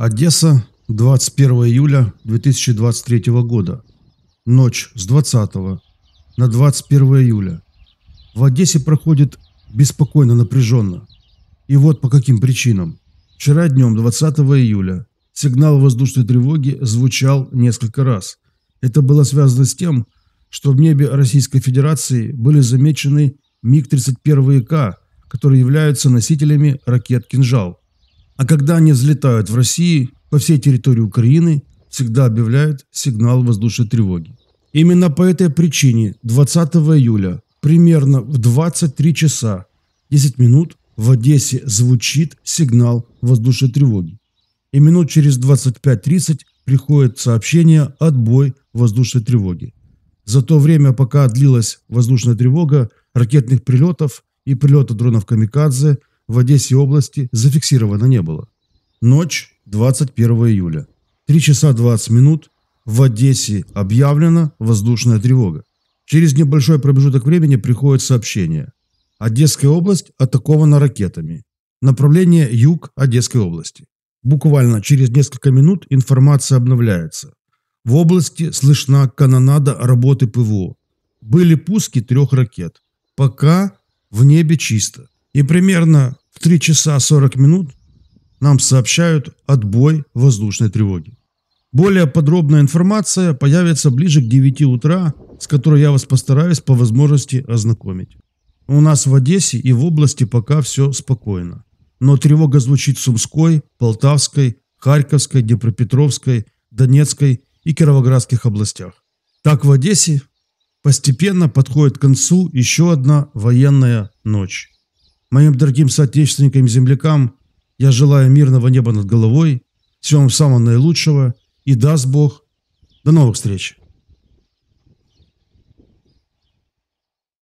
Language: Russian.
Одесса, 21 июля 2023 года. Ночь с 20 на 21 июля. В Одессе проходит беспокойно напряженно. И вот по каким причинам. Вчера днем, 20 июля, сигнал воздушной тревоги звучал несколько раз. Это было связано с тем, что в небе Российской Федерации были замечены МиГ-31К, которые являются носителями ракет «Кинжал». А когда они взлетают в России, по всей территории Украины всегда объявляют сигнал воздушной тревоги. Именно по этой причине 20 июля примерно в 23 часа 10 минут в Одессе звучит сигнал воздушной тревоги. И минут через 25-30 приходит сообщение «Отбой воздушной тревоги». За то время, пока длилась воздушная тревога, ракетных прилетов и прилета дронов «Камикадзе» в Одессе области зафиксировано не было. Ночь 21 июля. 3 часа 20 минут в Одессе объявлена воздушная тревога. Через небольшой промежуток времени приходит сообщение. Одесская область атакована ракетами. Направление юг Одесской области. Буквально через несколько минут информация обновляется. В области слышна канонада работы ПВО. Были пуски трех ракет. Пока в небе чисто. И примерно 3 часа 40 минут нам сообщают отбой воздушной тревоги. Более подробная информация появится ближе к 9 утра, с которой я вас постараюсь по возможности ознакомить. У нас в Одессе и в области пока все спокойно. Но тревога звучит в Сумской, Полтавской, Харьковской, Днепропетровской, Донецкой и Кировоградских областях. Так в Одессе постепенно подходит к концу еще одна военная ночь. Моим дорогим соотечественникам и землякам я желаю мирного неба над головой, всем самого наилучшего и даст Бог. До новых встреч!